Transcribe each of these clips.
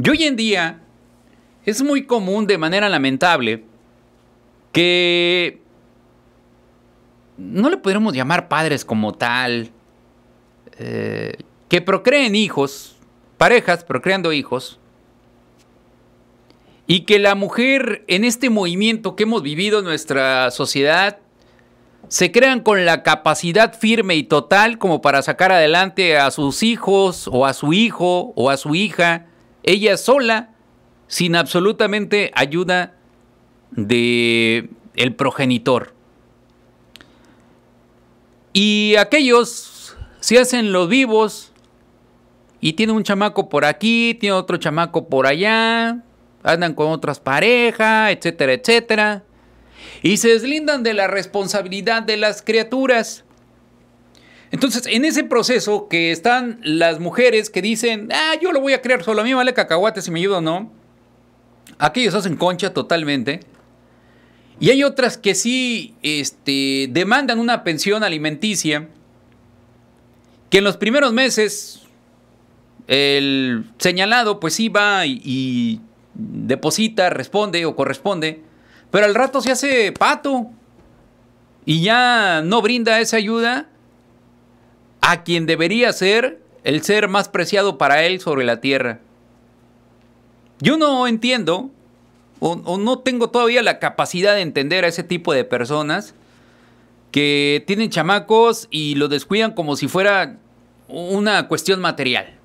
Y hoy en día es muy común de manera lamentable que no le podremos llamar padres como tal, eh, que procreen hijos, parejas procreando hijos, y que la mujer en este movimiento que hemos vivido en nuestra sociedad se crean con la capacidad firme y total como para sacar adelante a sus hijos o a su hijo o a su hija ella sola, sin absolutamente ayuda de el progenitor. Y aquellos se hacen los vivos y tiene un chamaco por aquí, tiene otro chamaco por allá, andan con otras parejas, etcétera, etcétera. Y se deslindan de la responsabilidad de las criaturas. Entonces, en ese proceso que están las mujeres que dicen, ah, yo lo voy a crear solo, a mí vale cacahuate si me ayuda o no, aquellos hacen concha totalmente. Y hay otras que sí este, demandan una pensión alimenticia, que en los primeros meses el señalado pues sí va y, y deposita, responde o corresponde, pero al rato se hace pato y ya no brinda esa ayuda a quien debería ser el ser más preciado para él sobre la tierra. Yo no entiendo o, no tengo todavía la capacidad de entender a ese tipo de personas que tienen chamacos y lo descuidan como si fuera una cuestión material.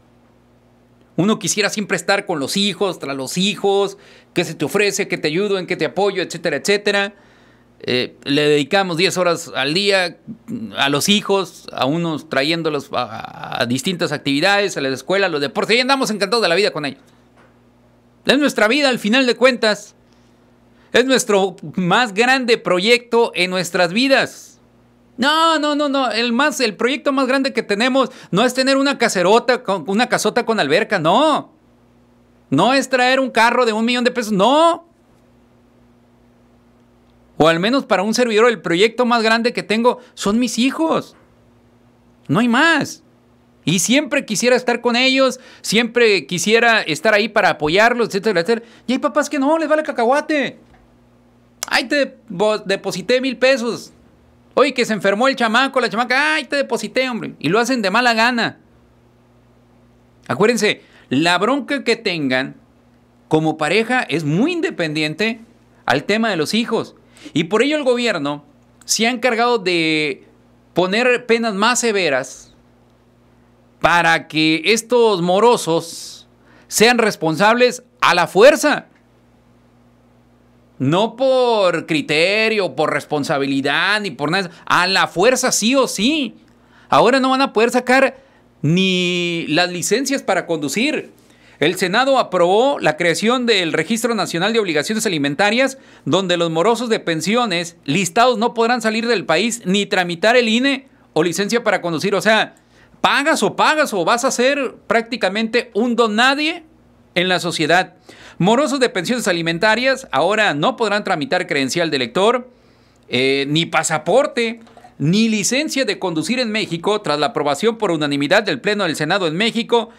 Uno quisiera siempre estar con los hijos, tras los hijos, que se te ofrece, que te ayudo, en qué te apoyo, etcétera, etcétera. Eh, le dedicamos 10 horas al día a los hijos, a unos trayéndolos a, distintas actividades, a la escuela, a los deportes, y andamos encantados de la vida con ellos. Es nuestra vida al final de cuentas. Es nuestro más grande proyecto en nuestras vidas. No, no, no, no. El, más, el proyecto más grande que tenemos no es tener una caserota, una casota con alberca, no. No es traer un carro de un millón de pesos, no o al menos para un servidor, el proyecto más grande que tengo son mis hijos. No hay más. Y siempre quisiera estar con ellos, siempre quisiera estar ahí para apoyarlos, etcétera, etcétera. Y hay papás que no, les vale cacahuate. Ay, te deposité mil pesos. Oye, que se enfermó el chamaco, la chamaca. Ay, te deposité, hombre. Y lo hacen de mala gana. Acuérdense, la bronca que tengan como pareja es muy independiente al tema de los hijos. Y por ello el gobierno se ha encargado de poner penas más severas para que estos morosos sean responsables a la fuerza. No por criterio, por responsabilidad, ni por nada. A la fuerza sí o sí. Ahora no van a poder sacar ni las licencias para conducir. El Senado aprobó la creación del Registro Nacional de Obligaciones Alimentarias, donde los morosos de pensiones listados no podrán salir del país ni tramitar el INE o licencia para conducir. O sea, pagas o pagas o vas a ser prácticamente un don nadie en la sociedad. Morosos de pensiones alimentarias ahora no podrán tramitar credencial de elector, eh, ni pasaporte, ni licencia de conducir en México tras la aprobación por unanimidad del Pleno del Senado en México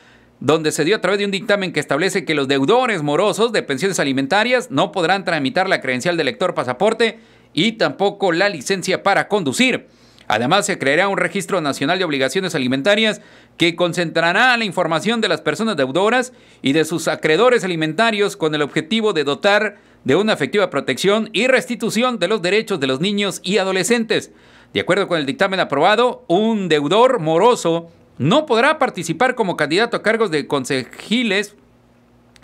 donde se dio a través de un dictamen que establece que los deudores morosos de pensiones alimentarias no podrán tramitar la credencial de lector pasaporte y tampoco la licencia para conducir. Además, se creará un registro nacional de obligaciones alimentarias que concentrará la información de las personas deudoras y de sus acreedores alimentarios con el objetivo de dotar de una efectiva protección y restitución de los derechos de los niños y adolescentes. De acuerdo con el dictamen aprobado, un deudor moroso no podrá participar como candidato a cargos de concejiles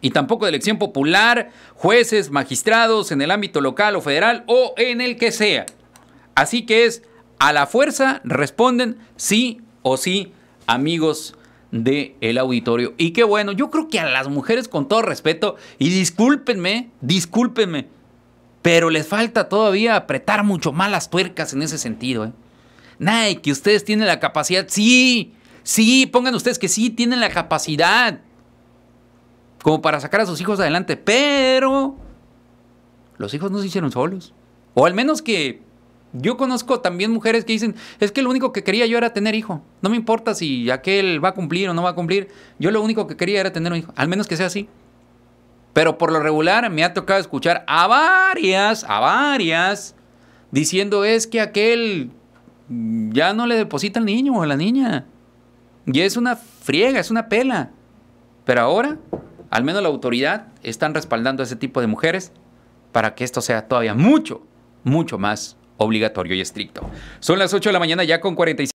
y tampoco de elección popular, jueces, magistrados en el ámbito local o federal o en el que sea. Así que es a la fuerza responden sí o sí, amigos del el auditorio. Y qué bueno, yo creo que a las mujeres con todo respeto, y discúlpenme, discúlpenme, pero les falta todavía apretar mucho más las tuercas en ese sentido. ¿eh? que ustedes tienen la capacidad, sí, Sí, pongan ustedes que sí tienen la capacidad como para sacar a sus hijos adelante, pero los hijos no se hicieron solos. O al menos que yo conozco también mujeres que dicen, es que lo único que quería yo era tener hijo. No me importa si aquel va a cumplir o no va a cumplir. Yo lo único que quería era tener un hijo. Al menos que sea así. Pero por lo regular me ha tocado escuchar a varias, a varias, diciendo es que aquel ya no le deposita al niño o a la niña. Y es una friega, es una pela. Pero ahora, al menos la autoridad están respaldando a ese tipo de mujeres para que esto sea todavía mucho, mucho más obligatorio y estricto. Son las 8 de la mañana ya con 45.